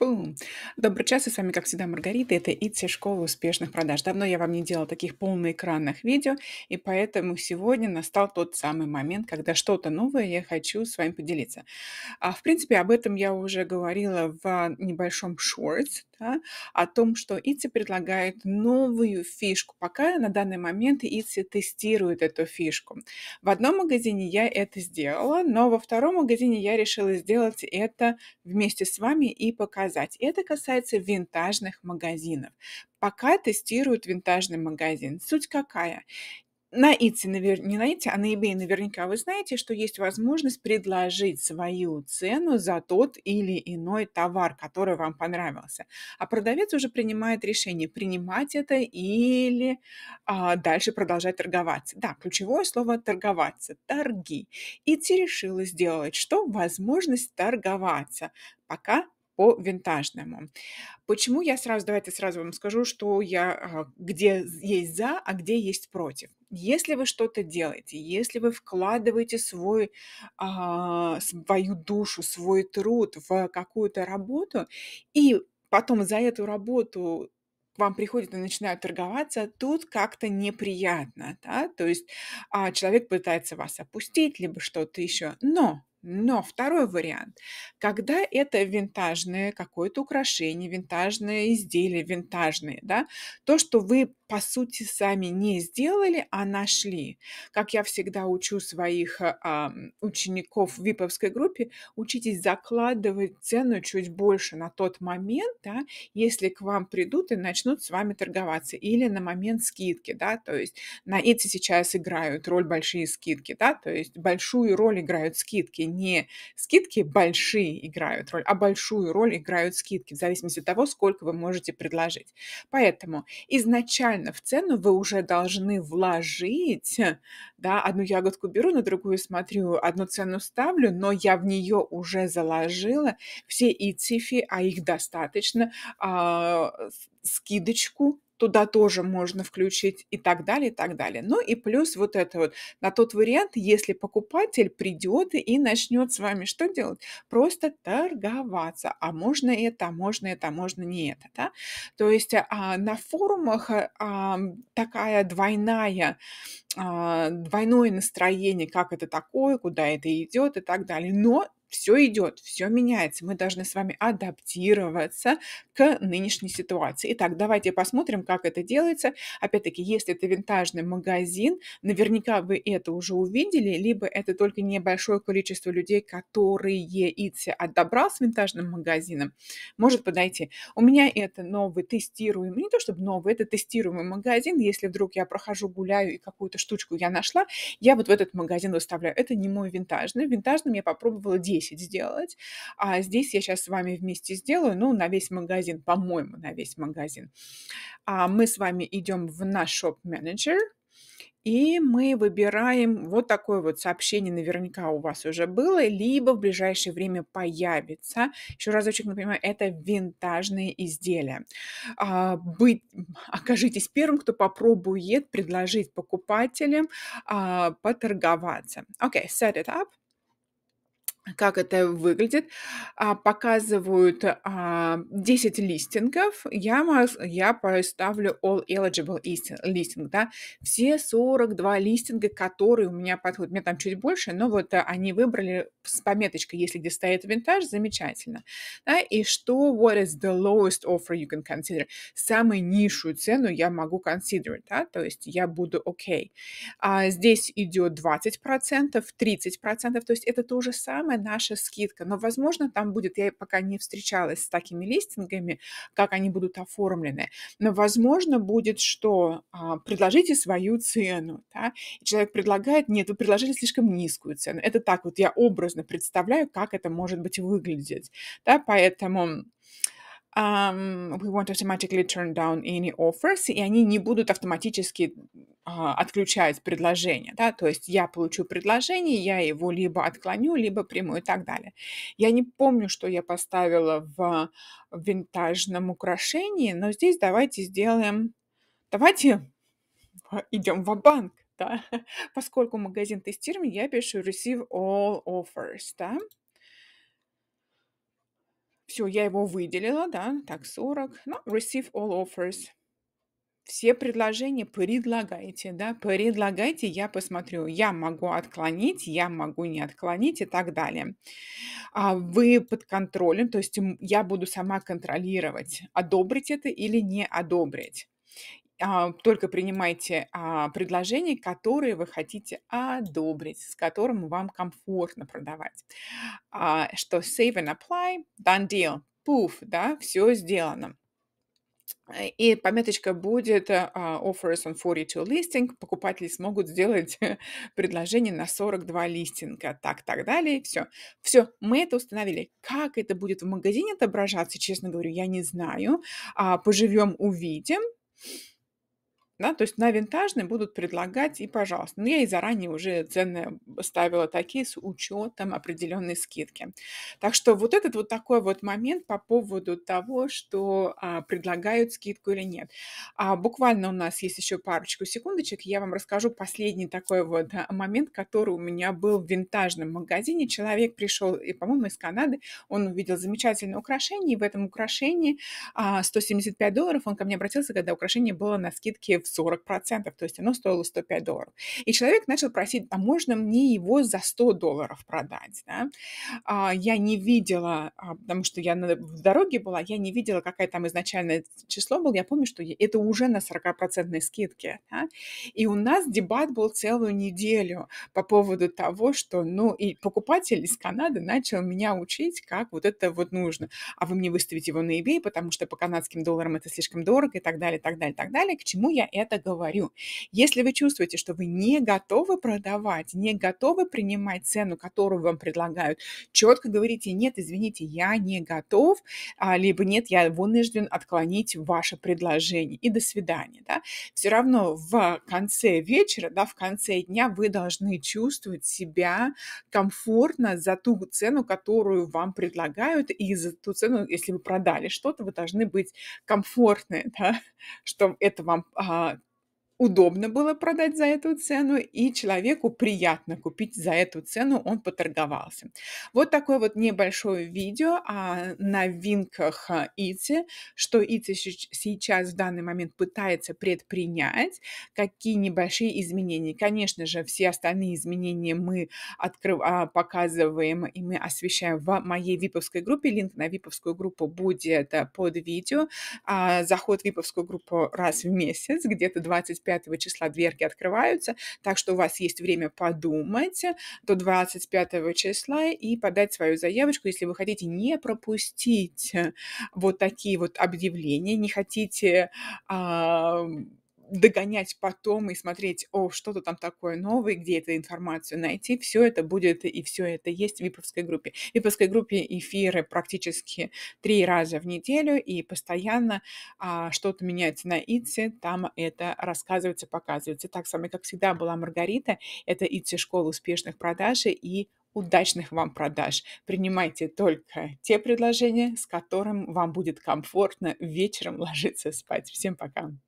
Бум! Добрый час, и с вами, как всегда, Маргарита. Это ИТСИ Школа успешных продаж. Давно я вам не делала таких полноэкранных видео, и поэтому сегодня настал тот самый момент, когда что-то новое я хочу с вами поделиться. А, в принципе, об этом я уже говорила в а, небольшом шортс, да, о том, что ИТИ предлагает новую фишку. Пока на данный момент ИТИ тестирует эту фишку. В одном магазине я это сделала, но во втором магазине я решила сделать это вместе с вами и показать. Это касается винтажных магазинов пока тестируют винтажный магазин. Суть какая? на навер не на ИТИ, а на eBay наверняка вы знаете, что есть возможность предложить свою цену за тот или иной товар, который вам понравился. А продавец уже принимает решение, принимать это или а, дальше продолжать торговаться. Да, ключевое слово «торговаться», «торги». ИТИ решила сделать что? Возможность торговаться, пока по-винтажному. Почему я сразу, давайте сразу вам скажу, что я, а, где есть за, а где есть против. Если вы что-то делаете, если вы вкладываете свой, а, свою душу, свой труд в какую-то работу, и потом за эту работу к вам приходят и начинают торговаться, тут как-то неприятно, да, то есть а, человек пытается вас опустить, либо что-то еще, но но второй вариант, когда это винтажное какое-то украшение, винтажное изделие, винтажное, да, то, что вы по сути, сами не сделали, а нашли. Как я всегда учу своих а, учеников в виповской группе, учитесь закладывать цену чуть больше на тот момент, да, если к вам придут и начнут с вами торговаться, или на момент скидки, да, то есть на эти сейчас играют роль большие скидки, да, то есть большую роль играют скидки, не скидки большие играют роль, а большую роль играют скидки, в зависимости от того, сколько вы можете предложить. Поэтому изначально правильно, в цену вы уже должны вложить, да, одну ягодку беру, на другую смотрю, одну цену ставлю, но я в нее уже заложила все и цифи, а их достаточно, э, скидочку туда тоже можно включить и так далее, и так далее. Ну и плюс вот это вот на тот вариант, если покупатель придет и начнет с вами что делать? Просто торговаться. А можно это, а можно это, а можно не это. Да? То есть а, на форумах а, такая двойная а, двойное настроение, как это такое, куда это идет и так далее. Но все идет, все меняется, мы должны с вами адаптироваться к нынешней ситуации. Итак, давайте посмотрим, как это делается. Опять-таки, если это винтажный магазин, наверняка вы это уже увидели, либо это только небольшое количество людей, которые идти отобрал с винтажным магазином, может подойти. У меня это новый тестируемый, не то чтобы новый, это тестируемый магазин. Если вдруг я прохожу, гуляю и какую-то штучку я нашла, я вот в этот магазин выставляю. Это не мой винтажный. Винтажным я попробовала 10 10 сделать. А здесь я сейчас с вами вместе сделаю, ну, на весь магазин, по-моему, на весь магазин. А мы с вами идем в наш шоп менеджер и мы выбираем вот такое вот сообщение, наверняка у вас уже было, либо в ближайшее время появится. Еще разочек, например, это винтажные изделия. А, быть, окажитесь первым, кто попробует предложить покупателям а, поторговаться. Окей, okay, set it up как это выглядит, а, показывают 10 а, листингов, я, я поставлю all eligible листинг, да, все 42 листинга, которые у меня подходят, мне там чуть больше, но вот а, они выбрали с пометочкой, если где стоит винтаж, замечательно, да, и что, what is the lowest offer you can consider, самую низшую цену я могу consider, да, то есть я буду окей. Okay. А, здесь идет 20%, 30%, то есть это то же самое, самая наша скидка. Но, возможно, там будет, я пока не встречалась с такими листингами, как они будут оформлены, но, возможно, будет, что а, предложите свою цену, да, и человек предлагает, нет, вы предложили слишком низкую цену. Это так вот я образно представляю, как это может быть выглядеть, да, поэтому... Um, we won't automatically turn down any offers, и они не будут автоматически а, отключают предложение, да, то есть я получу предложение, я его либо отклоню, либо приму и так далее. Я не помню, что я поставила в винтажном украшении, но здесь давайте сделаем, давайте идем в банк да, поскольку магазин тестирования, я пишу receive all offers, да. Все, я его выделила, да, так 40, но ну, receive all offers, все предложения предлагайте, да, предлагайте, я посмотрю, я могу отклонить, я могу не отклонить и так далее. А Вы под контролем, то есть я буду сама контролировать, одобрить это или не одобрить. А, только принимайте а, предложения, которые вы хотите одобрить, с которым вам комфортно продавать. А, что save and apply, done deal, пуф, да, все сделано. Э, и пометочка будет э, а, offers on 42 listing. Покупатели смогут сделать предложение на 42 листинга. Так, так далее. Все. Все, мы это установили. Как это будет в магазине отображаться, честно говорю, я не знаю. А, поживем, увидим. Да, то есть на винтажный будут предлагать и пожалуйста. Но ну, я и заранее уже цены ставила такие с учетом определенной скидки. Так что вот этот вот такой вот момент по поводу того, что а, предлагают скидку или нет. А, буквально у нас есть еще парочку секундочек. Я вам расскажу последний такой вот а, момент, который у меня был в винтажном магазине. Человек пришел, и, по-моему, из Канады. Он увидел замечательное украшение. И в этом украшении а, 175 долларов он ко мне обратился, когда украшение было на скидке в 40%, то есть оно стоило 105 долларов. И человек начал просить, а можно мне его за 100 долларов продать? Да? А, я не видела, а, потому что я на, в дороге была, я не видела, какое там изначальное число было. Я помню, что это уже на 40% скидке. Да? И у нас дебат был целую неделю по поводу того, что, ну, и покупатель из Канады начал меня учить, как вот это вот нужно. А вы мне выставите его на eBay, потому что по канадским долларам это слишком дорого и так далее, так далее, так далее. К чему я это говорю. Если вы чувствуете, что вы не готовы продавать, не готовы принимать цену, которую вам предлагают, четко говорите, нет, извините, я не готов, а, либо нет, я вынужден отклонить ваше предложение. И до свидания. Да? Все равно в конце вечера, да, в конце дня вы должны чувствовать себя комфортно за ту цену, которую вам предлагают, и за ту цену, если вы продали что-то, вы должны быть комфортны, да, что это вам а, удобно было продать за эту цену, и человеку приятно купить за эту цену, он поторговался. Вот такое вот небольшое видео о новинках а, ици что ици сейчас в данный момент пытается предпринять, какие небольшие изменения. Конечно же, все остальные изменения мы открыв... А, показываем и мы освещаем в моей виповской группе. Линк на виповскую группу будет а, под видео. Заход в виповскую группу раз в месяц, где-то 20 25 числа дверки открываются, так что у вас есть время подумать до 25 числа и подать свою заявочку, если вы хотите не пропустить вот такие вот объявления, не хотите а, догонять потом и смотреть, о, что-то там такое новое, где эту информацию найти, все это будет и все это есть в виповской группе. В виповской группе эфиры практически три раза в неделю, и постоянно а, что-то меняется на ИТСе, там это рассказывается, показывается. Так с вами как всегда, была Маргарита, это ИТСе школа успешных продаж и удачных вам продаж. Принимайте только те предложения, с которым вам будет комфортно вечером ложиться спать. Всем пока!